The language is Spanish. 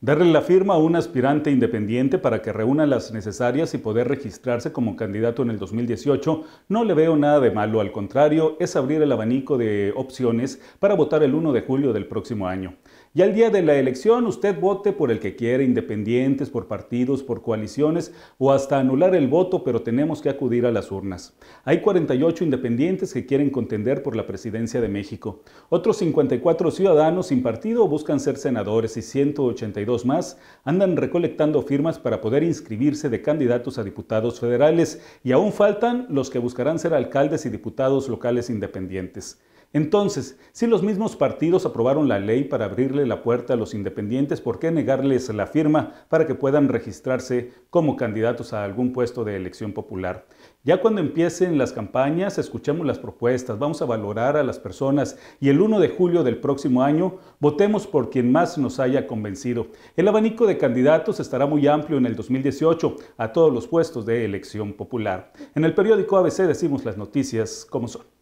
Darle la firma a un aspirante independiente para que reúna las necesarias y poder registrarse como candidato en el 2018 no le veo nada de malo, al contrario, es abrir el abanico de opciones para votar el 1 de julio del próximo año. Y al día de la elección usted vote por el que quiere, independientes, por partidos, por coaliciones o hasta anular el voto, pero tenemos que acudir a las urnas. Hay 48 independientes que quieren contender por la presidencia de México. Otros 54 ciudadanos sin partido buscan ser senadores y 182 más, andan recolectando firmas para poder inscribirse de candidatos a diputados federales y aún faltan los que buscarán ser alcaldes y diputados locales independientes. Entonces, si los mismos partidos aprobaron la ley para abrirle la puerta a los independientes, ¿por qué negarles la firma para que puedan registrarse como candidatos a algún puesto de elección popular? Ya cuando empiecen las campañas, escuchemos las propuestas, vamos a valorar a las personas y el 1 de julio del próximo año votemos por quien más nos haya convencido. El abanico de candidatos estará muy amplio en el 2018 a todos los puestos de elección popular. En el periódico ABC decimos las noticias como son.